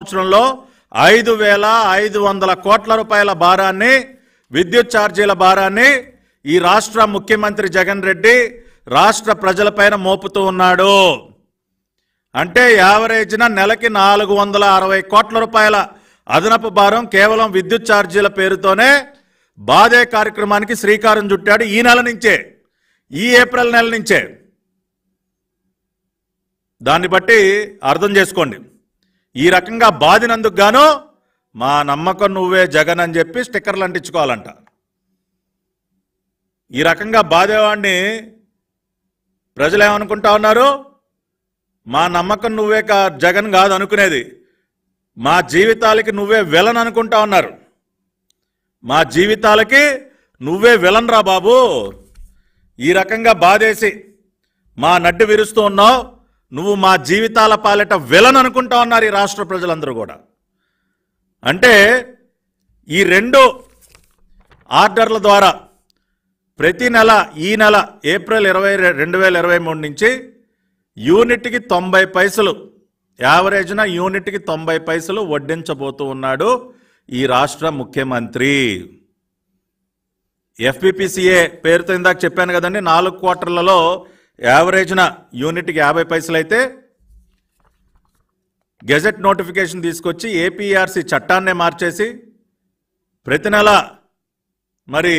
సంవత్సరంలో ఐదు వేల ఐదు వందల కోట్ల రూపాయల భారాన్ని విద్యుత్ ఛార్జీల భారాన్ని ఈ రాష్ట్ర ముఖ్యమంత్రి జగన్ రెడ్డి రాష్ట్ర ప్రజలపైన మోపుతూ ఉన్నాడు అంటే యావరేజ్న నెలకి నాలుగు వందల అరవై కోట్ల రూపాయల అదనపు భారం కేవలం విద్యుత్ ఛార్జీల పేరుతోనే బాధే కార్యక్రమానికి శ్రీకారం చుట్టాడు ఈ నెల నుంచే ఈ ఏప్రిల్ నెల నుంచే దాన్ని బట్టి అర్థం చేసుకోండి ఈ రకంగా బాధినందుకు గాను మా నమ్మకం నువ్వే జగన్ అని చెప్పి స్టిక్కర్లు అంటించుకోవాలంట ఈ రకంగా బాధేవాడిని ప్రజలు ఏమనుకుంటా ఉన్నారు మా నమ్మకం నువ్వే కా జగన్ కాదు అనుకునేది మా జీవితాలకి నువ్వే విలన్ అనుకుంటా ఉన్నారు మా జీవితాలకి నువ్వే విలన్ రా బాబు ఈ రకంగా బాధేసి మా నడ్డు విరుస్తూ ఉన్నావు నువ్వు మా జీవితాల పాలిట వెలను అనుకుంటా ఉన్నారు ఈ రాష్ట్ర ప్రజలందరూ కూడా అంటే ఈ రెండు ఆర్డర్ల ద్వారా ప్రతి నెల ఈ నెల ఏప్రిల్ ఇరవై రెండు వేల ఇరవై మూడు నుంచి యూనిట్కి తొంభై పైసలు యావరేజ్న యూనిట్కి తొంభై పైసలు వడ్డించబోతూ ఉన్నాడు ఈ రాష్ట్ర ముఖ్యమంత్రి ఎఫ్పిపిసిఏ పేరుతో ఇందాక చెప్పాను కదండి నాలుగు క్వార్టర్లలో యావరేజ్న యూనిట్కి యాభై పైసలు అయితే గెజెట్ నోటిఫికేషన్ తీసుకొచ్చి ఏపీఆర్సీ చట్టాన్నే మార్చేసి ప్రతి నెల మరి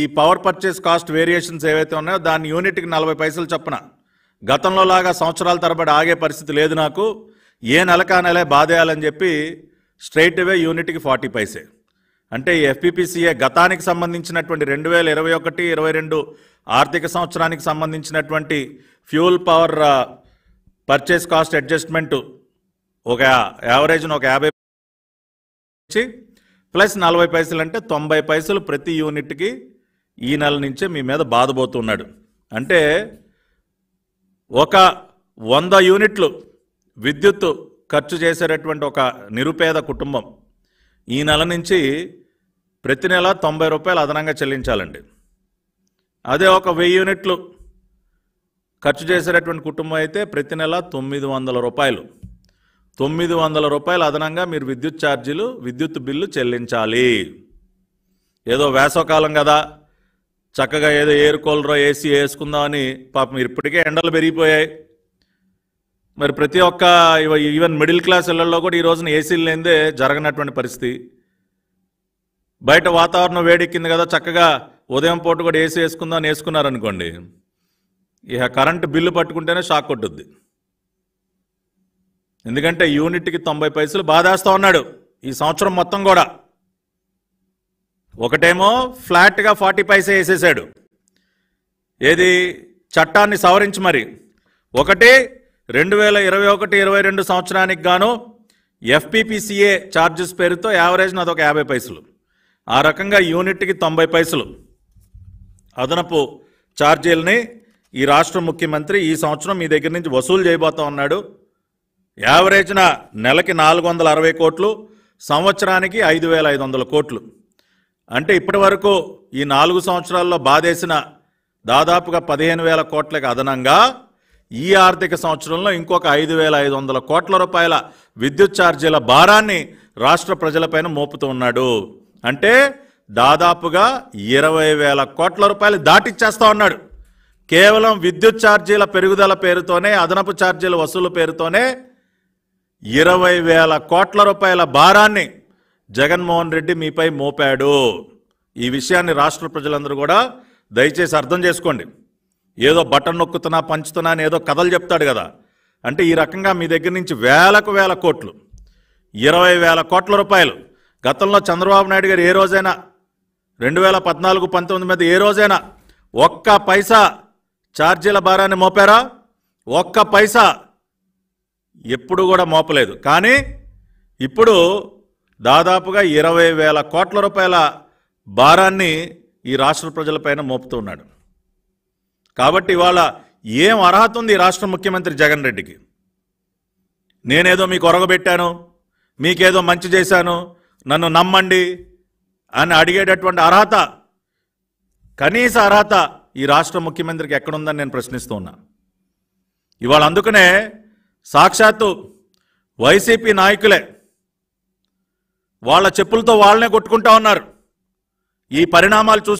ఈ పవర్ పర్చేస్ కాస్ట్ వేరియేషన్స్ ఏవైతే ఉన్నాయో దాని యూనిట్కి నలభై పైసలు చొప్పున గతంలో లాగా సంవత్సరాల తరబడి ఆగే పరిస్థితి లేదు నాకు ఏ నెలకా నెలే బాధేయాలని చెప్పి స్ట్రైట్ యూనిట్కి ఫార్టీ పైసే అంటే ఈ ఎఫ్పిపిసిఏ గతానికి సంబంధించినటువంటి రెండు వేల ఇరవై ఒకటి ఇరవై రెండు ఆర్థిక సంవత్సరానికి సంబంధించినటువంటి fuel power purchase cost adjustment ఒక యావరేజ్ను ఒక యాభై ప్లస్ నలభై పైసలు అంటే తొంభై పైసలు ప్రతి యూనిట్కి ఈ నెల నుంచే మీ మీద బాధపోతున్నాడు అంటే ఒక వంద యూనిట్లు విద్యుత్ ఖర్చు చేసేటటువంటి ఒక నిరుపేద కుటుంబం ఈ నెల నుంచి ప్రతి నెల తొంభై రూపాయలు అదనంగా చెల్లించాలండి అదే ఒక వెయ్యి యూనిట్లు ఖర్చు చేసేటటువంటి కుటుంబం అయితే ప్రతి నెల తొమ్మిది వందల రూపాయలు తొమ్మిది వందల రూపాయలు అదనంగా మీరు విద్యుత్ ఛార్జీలు విద్యుత్ బిల్లు చెల్లించాలి ఏదో వేసవకాలం కదా చక్కగా ఏదో ఎయిర్ కూలరో ఏసీ వేసుకుందామని పాపం ఇప్పటికే ఎండలు పెరిగిపోయాయి మరి ప్రతి ఒక్క ఈవెన్ మిడిల్ క్లాస్ ఇళ్లలో కూడా ఈ రోజున ఏసీలు లేదే జరగనటువంటి పరిస్థితి బయట వాతావరణం వేడెక్కింది కదా చక్కగా ఉదయం పూట కూడా ఏసీ వేసుకుందాం వేసుకున్నారనుకోండి ఇక కరెంటు బిల్లు పట్టుకుంటేనే షాక్ కొట్టుద్ది ఎందుకంటే యూనిట్కి తొంభై పైసలు బాధేస్తూ ఉన్నాడు ఈ సంవత్సరం మొత్తం కూడా ఒకటేమో ఫ్లాట్గా ఫార్టీ పైసే వేసేసాడు ఏది చట్టాన్ని సవరించి మరి ఒకటి రెండు వేల ఇరవై ఒకటి ఇరవై రెండు సంవత్సరానికి గాను ఎఫ్పిపిసిఏ ఛార్జెస్ పేరుతో యావరేజ్ నాదొక యాభై పైసలు ఆ రకంగా యూనిట్కి తొంభై పైసలు అదనపు ఛార్జీలని ఈ రాష్ట్ర ముఖ్యమంత్రి ఈ సంవత్సరం మీ దగ్గర నుంచి వసూలు చేయబోతా ఉన్నాడు యావరేజ్న నెలకి నాలుగు వందల అరవై కోట్లు సంవత్సరానికి ఐదు వేల ఐదు వందల కోట్లు అంటే ఇప్పటి వరకు ఈ నాలుగు సంవత్సరాల్లో బాధేసిన దాదాపుగా పదిహేను వేల కోట్లకు అదనంగా ఈ ఆర్థిక సంవత్సరంలో ఇంకొక ఐదు వేల ఐదు వందల కోట్ల రూపాయల విద్యుత్ ఛార్జీల భారాన్ని రాష్ట్ర ప్రజలపైన మోపుతూ ఉన్నాడు అంటే దాదాపుగా ఇరవై వేల కోట్ల రూపాయలు దాటిచ్చేస్తా ఉన్నాడు కేవలం విద్యుత్ ఛార్జీల పెరుగుదల పేరుతోనే అదనపు ఛార్జీల వసూలు పేరుతోనే ఇరవై వేల కోట్ల రూపాయల భారాన్ని జగన్మోహన్ రెడ్డి మీపై మోపాడు ఈ విషయాన్ని రాష్ట్ర ప్రజలందరూ కూడా దయచేసి అర్థం చేసుకోండి ఏదో బటన్ నొక్కుతున్నా పంచుతున్నా అని ఏదో కథలు చెప్తాడు కదా అంటే ఈ రకంగా మీ దగ్గర నుంచి వేలకు వేల కోట్లు ఇరవై వేల కోట్ల రూపాయలు గతంలో చంద్రబాబు నాయుడు గారు ఏ రోజైనా రెండు వేల పద్నాలుగు పంతొమ్మిది మీద ఏ రోజైనా ఒక్క పైసా ఛార్జీల భారాన్ని మోపారా ఒక్క పైసా ఎప్పుడు కూడా మోపలేదు కానీ ఇప్పుడు దాదాపుగా ఇరవై వేల కోట్ల రూపాయల భారాన్ని ఈ రాష్ట్ర ప్రజలపైన మోపుతూ ఉన్నాడు కాబట్టి ఇవాళ ఏం అర్హత ఉంది రాష్ట్ర ముఖ్యమంత్రి జగన్ రెడ్డికి నేనేదో మీకు ఒరగబెట్టాను మీకేదో మంచి చేశాను నన్ను నమ్మండి అని అడిగేటటువంటి అర్హత కనీస అర్హత ఈ రాష్ట్ర ముఖ్యమంత్రికి ఎక్కడుందని నేను ప్రశ్నిస్తూ ఉన్నా ఇవాళ అందుకనే సాక్షాత్తు వైసీపీ నాయకులే వాళ్ళ చెప్పులతో వాళ్ళనే కొట్టుకుంటా ఉన్నారు ఈ పరిణామాలు చూసి